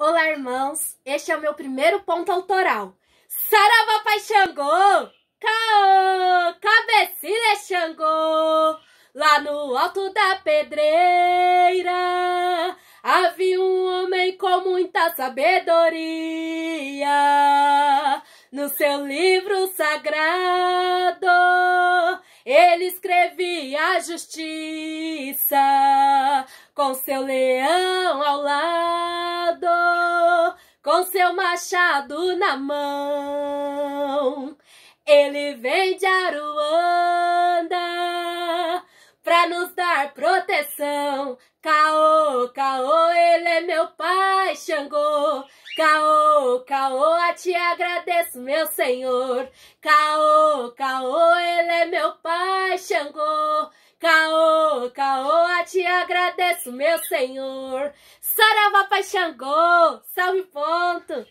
Olá, irmãos! Este é o meu primeiro ponto autoral. Saravá Pai Xangô! Caô! Cabecilha Xangô! Lá no alto da pedreira Havia um homem com muita sabedoria No seu livro sagrado Ele escrevia a justiça Com seu leão ao lado com seu machado na mão. Ele vem de Aruanda pra nos dar proteção. Caô, caô, ele é meu pai, Xangô. Caô, caô, a te agradeço, meu senhor. Caô, caô, ele é meu pai, Xangô. Caô, caô, a te agradeço, meu senhor. Saravá, pai Xangô, salve, povo. と。